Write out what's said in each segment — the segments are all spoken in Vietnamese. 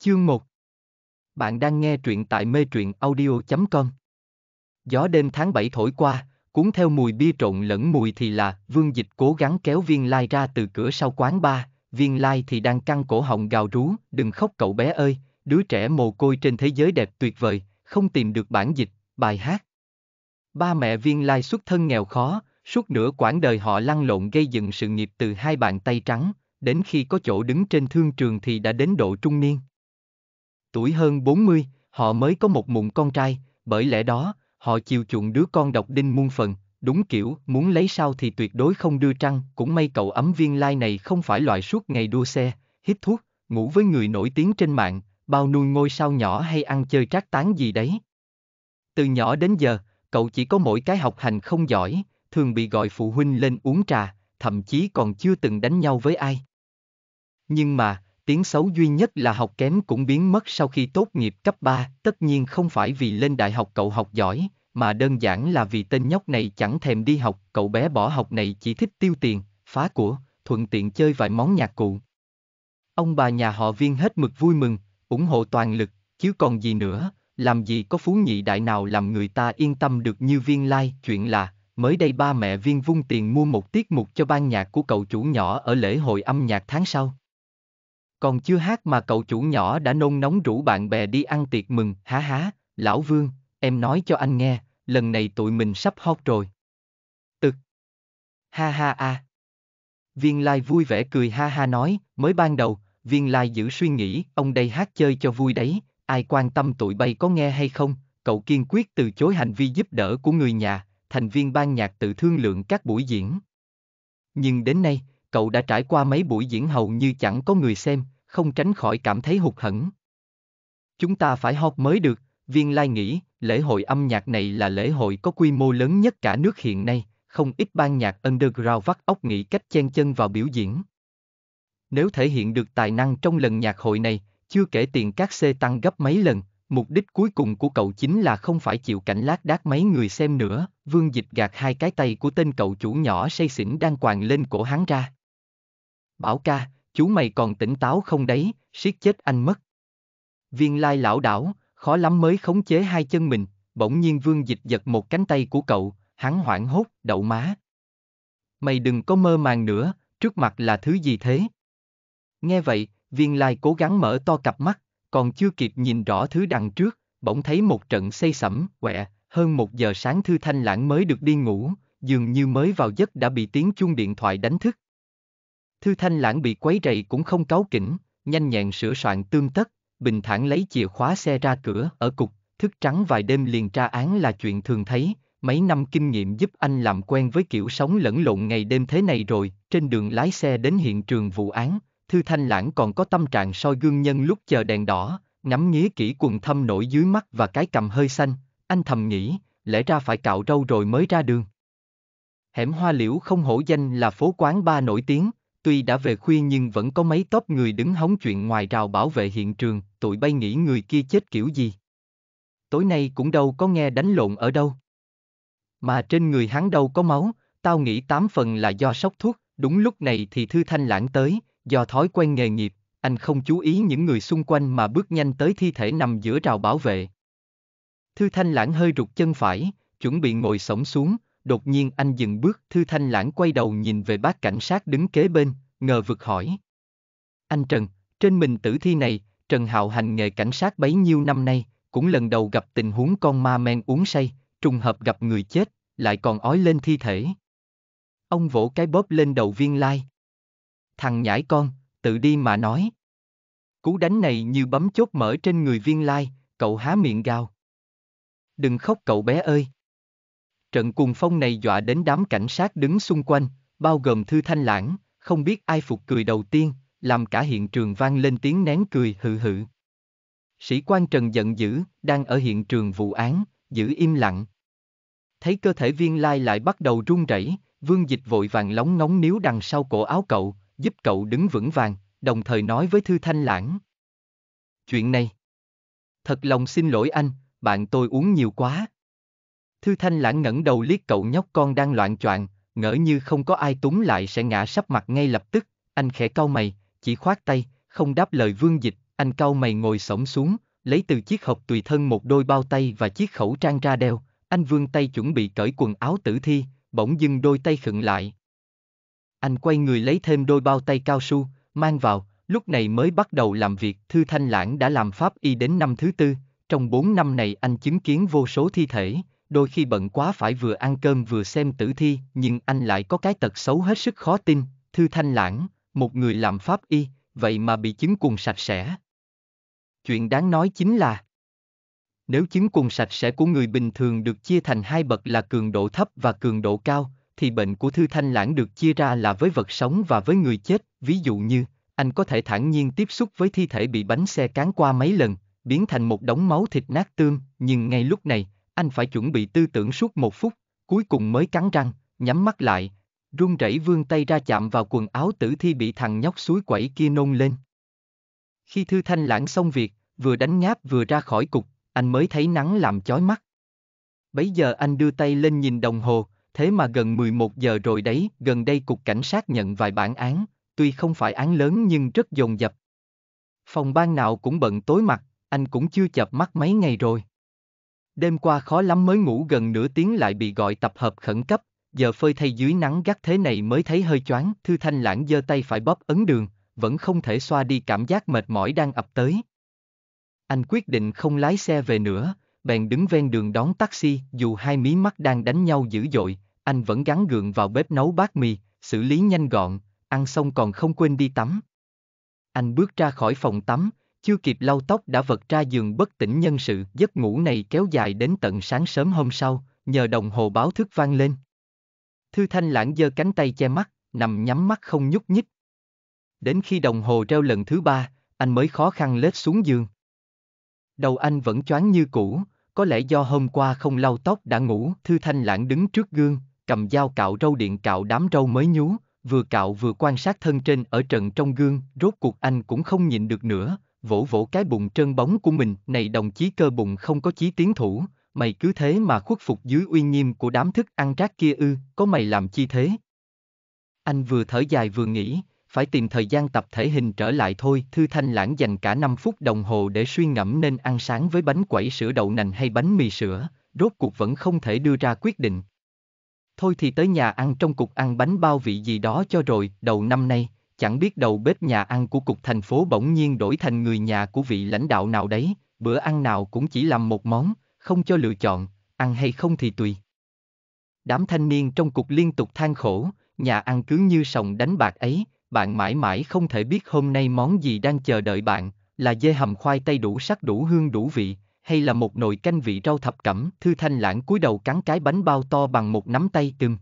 Chương 1 Bạn đang nghe truyện tại mê truyện audio.com Gió đêm tháng 7 thổi qua, cuốn theo mùi bia trộn lẫn mùi thì là Vương Dịch cố gắng kéo viên lai ra từ cửa sau quán bar, viên lai thì đang căng cổ họng gào rú, đừng khóc cậu bé ơi, đứa trẻ mồ côi trên thế giới đẹp tuyệt vời, không tìm được bản dịch, bài hát. Ba mẹ viên lai xuất thân nghèo khó, suốt nửa quãng đời họ lăn lộn gây dựng sự nghiệp từ hai bàn tay trắng, đến khi có chỗ đứng trên thương trường thì đã đến độ trung niên tuổi hơn 40, họ mới có một mụn con trai, bởi lẽ đó, họ chiều chuộng đứa con độc đinh muôn phần, đúng kiểu muốn lấy sao thì tuyệt đối không đưa trăng, cũng may cậu ấm viên lai này không phải loại suốt ngày đua xe, hít thuốc, ngủ với người nổi tiếng trên mạng, bao nuôi ngôi sao nhỏ hay ăn chơi trác tán gì đấy. Từ nhỏ đến giờ, cậu chỉ có mỗi cái học hành không giỏi, thường bị gọi phụ huynh lên uống trà, thậm chí còn chưa từng đánh nhau với ai. Nhưng mà, tiếng xấu duy nhất là học kém cũng biến mất sau khi tốt nghiệp cấp 3, tất nhiên không phải vì lên đại học cậu học giỏi, mà đơn giản là vì tên nhóc này chẳng thèm đi học, cậu bé bỏ học này chỉ thích tiêu tiền, phá của, thuận tiện chơi vài món nhạc cụ. Ông bà nhà họ viên hết mực vui mừng, ủng hộ toàn lực, chứ còn gì nữa, làm gì có phú nhị đại nào làm người ta yên tâm được như viên lai, chuyện là, mới đây ba mẹ viên vung tiền mua một tiết mục cho ban nhạc của cậu chủ nhỏ ở lễ hội âm nhạc tháng sau còn chưa hát mà cậu chủ nhỏ đã nôn nóng rủ bạn bè đi ăn tiệc mừng, há há, lão vương, em nói cho anh nghe, lần này tụi mình sắp hót rồi. Tực. Ha ha a. À. Viên lai vui vẻ cười ha ha nói, mới ban đầu, viên lai giữ suy nghĩ, ông đây hát chơi cho vui đấy, ai quan tâm tụi bay có nghe hay không, cậu kiên quyết từ chối hành vi giúp đỡ của người nhà, thành viên ban nhạc tự thương lượng các buổi diễn. Nhưng đến nay, cậu đã trải qua mấy buổi diễn hầu như chẳng có người xem, không tránh khỏi cảm thấy hụt hẫng. Chúng ta phải học mới được, Viên Lai nghĩ, lễ hội âm nhạc này là lễ hội có quy mô lớn nhất cả nước hiện nay, không ít ban nhạc underground vắt óc nghĩ cách chen chân vào biểu diễn. Nếu thể hiện được tài năng trong lần nhạc hội này, chưa kể tiền các xe tăng gấp mấy lần, mục đích cuối cùng của cậu chính là không phải chịu cảnh lác đác mấy người xem nữa, vương dịch gạt hai cái tay của tên cậu chủ nhỏ say xỉn đang quàng lên cổ hắn ra. Bảo ca, chú mày còn tỉnh táo không đấy, siết chết anh mất. Viên lai lão đảo, khó lắm mới khống chế hai chân mình, bỗng nhiên vương dịch giật một cánh tay của cậu, hắn hoảng hốt, đậu má. Mày đừng có mơ màng nữa, trước mặt là thứ gì thế? Nghe vậy, viên lai cố gắng mở to cặp mắt, còn chưa kịp nhìn rõ thứ đằng trước, bỗng thấy một trận xây sẩm, quẹ, hơn một giờ sáng thư thanh lãng mới được đi ngủ, dường như mới vào giấc đã bị tiếng chuông điện thoại đánh thức. Thư Thanh lãng bị quấy rầy cũng không cáu kỉnh, nhanh nhẹn sửa soạn tương tất, bình thản lấy chìa khóa xe ra cửa ở cục, thức trắng vài đêm liền tra án là chuyện thường thấy, mấy năm kinh nghiệm giúp anh làm quen với kiểu sống lẫn lộn ngày đêm thế này rồi, trên đường lái xe đến hiện trường vụ án, Thư Thanh lãng còn có tâm trạng soi gương nhân lúc chờ đèn đỏ, ngắm nghía kỹ quần thâm nổi dưới mắt và cái cầm hơi xanh, anh thầm nghĩ, lẽ ra phải cạo râu rồi mới ra đường. Hẻm Hoa Liễu không hổ danh là phố quán ba nổi tiếng, Tuy đã về khuya nhưng vẫn có mấy top người đứng hóng chuyện ngoài rào bảo vệ hiện trường, tụi bay nghĩ người kia chết kiểu gì. Tối nay cũng đâu có nghe đánh lộn ở đâu. Mà trên người hắn đâu có máu, tao nghĩ tám phần là do sốc thuốc, đúng lúc này thì Thư Thanh lãng tới, do thói quen nghề nghiệp, anh không chú ý những người xung quanh mà bước nhanh tới thi thể nằm giữa rào bảo vệ. Thư Thanh lãng hơi rụt chân phải, chuẩn bị ngồi sổng xuống, đột nhiên anh dừng bước, Thư Thanh Lãng quay đầu nhìn về bác cảnh sát đứng kế bên, ngờ vực hỏi. Anh Trần, trên mình tử thi này, Trần Hạo hành nghề cảnh sát bấy nhiêu năm nay, cũng lần đầu gặp tình huống con ma men uống say, trùng hợp gặp người chết, lại còn ói lên thi thể. Ông vỗ cái bóp lên đầu viên lai. Thằng nhãi con, tự đi mà nói. Cú đánh này như bấm chốt mở trên người viên lai, cậu há miệng gào. Đừng khóc cậu bé ơi. Trận cuồng phong này dọa đến đám cảnh sát đứng xung quanh, bao gồm Thư Thanh Lãng, không biết ai phục cười đầu tiên, làm cả hiện trường vang lên tiếng nén cười hự hự. Sĩ quan Trần giận dữ, đang ở hiện trường vụ án, giữ im lặng. Thấy cơ thể viên lai lại bắt đầu run rẩy, vương dịch vội vàng lóng nóng níu đằng sau cổ áo cậu, giúp cậu đứng vững vàng, đồng thời nói với Thư Thanh Lãng. Chuyện này. Thật lòng xin lỗi anh, bạn tôi uống nhiều quá. Thư Thanh lãng ngẩng đầu liếc cậu nhóc con đang loạn choạng, ngỡ như không có ai túm lại sẽ ngã sắp mặt ngay lập tức, anh khẽ cau mày, chỉ khoát tay, không đáp lời Vương Dịch, anh cau mày ngồi xổm xuống, lấy từ chiếc hộp tùy thân một đôi bao tay và chiếc khẩu trang ra đeo, anh vương tay chuẩn bị cởi quần áo tử thi, bỗng dưng đôi tay khựng lại. Anh quay người lấy thêm đôi bao tay cao su, mang vào, lúc này mới bắt đầu làm việc. Thư Thanh Lãng đã làm pháp y đến năm thứ tư, trong bốn năm này anh chứng kiến vô số thi thể, đôi khi bận quá phải vừa ăn cơm vừa xem tử thi, nhưng anh lại có cái tật xấu hết sức khó tin, thư thanh lãng, một người làm pháp y, vậy mà bị chứng cùng sạch sẽ. Chuyện đáng nói chính là Nếu chứng cùng sạch sẽ của người bình thường được chia thành hai bậc là cường độ thấp và cường độ cao, thì bệnh của thư thanh lãng được chia ra là với vật sống và với người chết, ví dụ như, anh có thể thản nhiên tiếp xúc với thi thể bị bánh xe cán qua mấy lần, biến thành một đống máu thịt nát tương, nhưng ngay lúc này, anh phải chuẩn bị tư tưởng suốt một phút, cuối cùng mới cắn răng, nhắm mắt lại, run rẩy vươn tay ra chạm vào quần áo tử thi bị thằng nhóc suối quẩy kia nôn lên. Khi Thư Thanh lãng xong việc, vừa đánh ngáp vừa ra khỏi cục, anh mới thấy nắng làm chói mắt. Bấy giờ anh đưa tay lên nhìn đồng hồ, thế mà gần 11 giờ rồi đấy, gần đây cục cảnh sát nhận vài bản án, tuy không phải án lớn nhưng rất dồn dập. Phòng ban nào cũng bận tối mặt, anh cũng chưa chập mắt mấy ngày rồi. Đêm qua khó lắm mới ngủ gần nửa tiếng lại bị gọi tập hợp khẩn cấp, giờ phơi thay dưới nắng gắt thế này mới thấy hơi choáng, Thư Thanh Lãng giơ tay phải bóp ấn đường, vẫn không thể xoa đi cảm giác mệt mỏi đang ập tới. Anh quyết định không lái xe về nữa, bèn đứng ven đường đón taxi, dù hai mí mắt đang đánh nhau dữ dội, anh vẫn gắn gượng vào bếp nấu bát mì, xử lý nhanh gọn, ăn xong còn không quên đi tắm. Anh bước ra khỏi phòng tắm, chưa kịp lau tóc đã vật ra giường bất tỉnh nhân sự. Giấc ngủ này kéo dài đến tận sáng sớm hôm sau, nhờ đồng hồ báo thức vang lên. Thư Thanh lãng giơ cánh tay che mắt, nằm nhắm mắt không nhúc nhích. Đến khi đồng hồ treo lần thứ ba, anh mới khó khăn lết xuống giường. Đầu anh vẫn choáng như cũ, có lẽ do hôm qua không lau tóc đã ngủ. Thư Thanh lãng đứng trước gương, cầm dao cạo râu điện cạo đám râu mới nhú, vừa cạo vừa quan sát thân trên ở trận trong gương, rốt cuộc anh cũng không nhìn được nữa, vỗ vỗ cái bụng trơn bóng của mình, này đồng chí cơ bụng không có chí tiến thủ, mày cứ thế mà khuất phục dưới uy nghiêm của đám thức ăn rác kia ư, có mày làm chi thế? Anh vừa thở dài vừa nghĩ, phải tìm thời gian tập thể hình trở lại thôi, Thư Thanh lãng dành cả 5 phút đồng hồ để suy ngẫm nên ăn sáng với bánh quẩy sữa đậu nành hay bánh mì sữa, rốt cuộc vẫn không thể đưa ra quyết định. Thôi thì tới nhà ăn trong cục ăn bánh bao vị gì đó cho rồi, đầu năm nay, chẳng biết đầu bếp nhà ăn của cục thành phố bỗng nhiên đổi thành người nhà của vị lãnh đạo nào đấy, bữa ăn nào cũng chỉ làm một món, không cho lựa chọn, ăn hay không thì tùy. Đám thanh niên trong cục liên tục than khổ, nhà ăn cứ như sòng đánh bạc ấy, bạn mãi mãi không thể biết hôm nay món gì đang chờ đợi bạn, là dê hầm khoai tây đủ sắc đủ hương đủ vị, hay là một nồi canh vị rau thập cẩm, thư thanh lãng cúi đầu cắn cái bánh bao to bằng một nắm tay từng.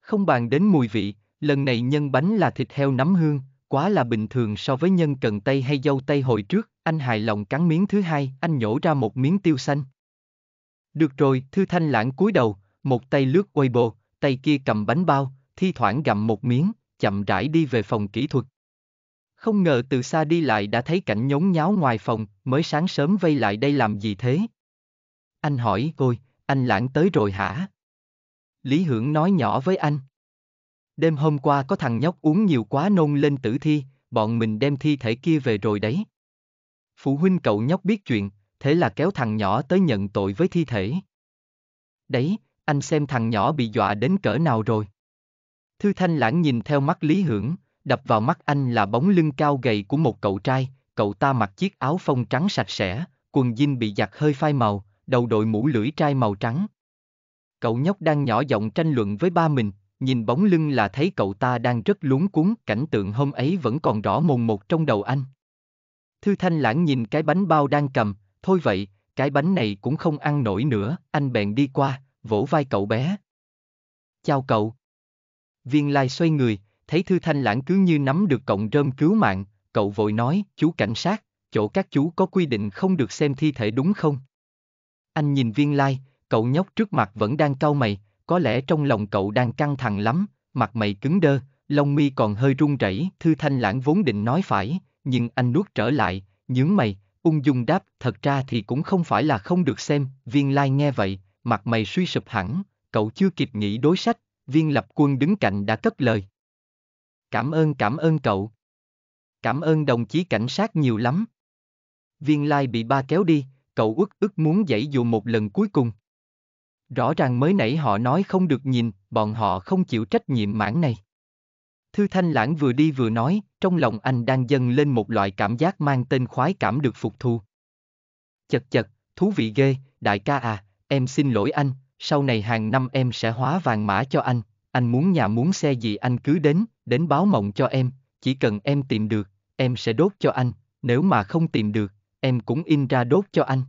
Không bàn đến mùi vị, lần này nhân bánh là thịt heo nấm hương, quá là bình thường so với nhân cần tây hay dâu tây hồi trước, anh hài lòng cắn miếng thứ hai, anh nhổ ra một miếng tiêu xanh. Được rồi, Thư Thanh lãng cúi đầu, một tay lướt Weibo, tay kia cầm bánh bao, thi thoảng gặm một miếng, chậm rãi đi về phòng kỹ thuật. Không ngờ từ xa đi lại đã thấy cảnh nhốn nháo ngoài phòng, mới sáng sớm vây lại đây làm gì thế? Anh hỏi, ôi, anh lãng tới rồi hả? Lý Hưởng nói nhỏ với anh đêm hôm qua có thằng nhóc uống nhiều quá nôn lên tử thi, bọn mình đem thi thể kia về rồi đấy. Phụ huynh cậu nhóc biết chuyện, thế là kéo thằng nhỏ tới nhận tội với thi thể. Đấy, anh xem thằng nhỏ bị dọa đến cỡ nào rồi. Thư Thanh lãng nhìn theo mắt Lý Hưởng, đập vào mắt anh là bóng lưng cao gầy của một cậu trai, cậu ta mặc chiếc áo phông trắng sạch sẽ, quần jean bị giặt hơi phai màu, đầu đội mũ lưỡi trai màu trắng. Cậu nhóc đang nhỏ giọng tranh luận với ba mình, nhìn bóng lưng là thấy cậu ta đang rất luống cuốn, cảnh tượng hôm ấy vẫn còn rõ mồn một trong đầu anh. Thư Thanh lãng nhìn cái bánh bao đang cầm, thôi vậy, cái bánh này cũng không ăn nổi nữa, anh bèn đi qua, vỗ vai cậu bé. Chào cậu. Viên lai xoay người, thấy Thư Thanh lãng cứ như nắm được cọng rơm cứu mạng, cậu vội nói, chú cảnh sát, chỗ các chú có quy định không được xem thi thể đúng không? Anh nhìn viên lai, cậu nhóc trước mặt vẫn đang cau mày, có lẽ trong lòng cậu đang căng thẳng lắm, mặt mày cứng đơ, lông mi còn hơi run rẩy. Thư Thanh Lãng vốn định nói phải, nhưng anh nuốt trở lại, nhướng mày, ung dung đáp, thật ra thì cũng không phải là không được xem, viên lai nghe vậy, mặt mày suy sụp hẳn, cậu chưa kịp nghĩ đối sách, viên lập quân đứng cạnh đã cất lời. Cảm ơn cảm ơn cậu. Cảm ơn đồng chí cảnh sát nhiều lắm. Viên lai bị ba kéo đi, cậu ức ức muốn dãy dù một lần cuối cùng. Rõ ràng mới nãy họ nói không được nhìn, bọn họ không chịu trách nhiệm mảng này. Thư Thanh Lãng vừa đi vừa nói, trong lòng anh đang dâng lên một loại cảm giác mang tên khoái cảm được phục thù. Chật chật, thú vị ghê, đại ca à, em xin lỗi anh, sau này hàng năm em sẽ hóa vàng mã cho anh, anh muốn nhà muốn xe gì anh cứ đến, đến báo mộng cho em, chỉ cần em tìm được, em sẽ đốt cho anh, nếu mà không tìm được, em cũng in ra đốt cho anh.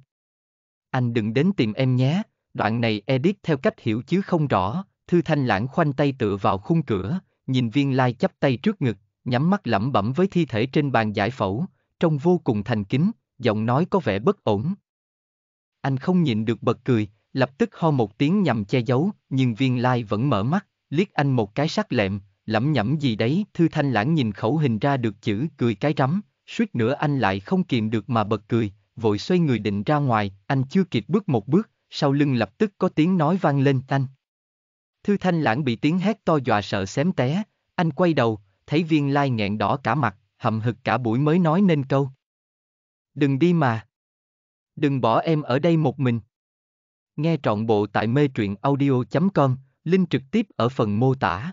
Anh đừng đến tìm em nhé, Đoạn này edit theo cách hiểu chứ không rõ, Thư Thanh lãng khoanh tay tựa vào khung cửa, nhìn viên lai chắp tay trước ngực, nhắm mắt lẩm bẩm với thi thể trên bàn giải phẫu, trông vô cùng thành kính, giọng nói có vẻ bất ổn. Anh không nhịn được bật cười, lập tức ho một tiếng nhằm che giấu, nhưng viên lai vẫn mở mắt, liếc anh một cái sắc lẹm, lẩm nhẩm gì đấy, Thư Thanh lãng nhìn khẩu hình ra được chữ cười cái rắm, suýt nữa anh lại không kiềm được mà bật cười, vội xoay người định ra ngoài, anh chưa kịp bước một bước, sau lưng lập tức có tiếng nói vang lên tanh. Thư thanh lãng bị tiếng hét to dọa sợ xém té, anh quay đầu, thấy viên lai nghẹn đỏ cả mặt, hậm hực cả buổi mới nói nên câu. Đừng đi mà. Đừng bỏ em ở đây một mình. Nghe trọn bộ tại mê truyện audio.com, link trực tiếp ở phần mô tả.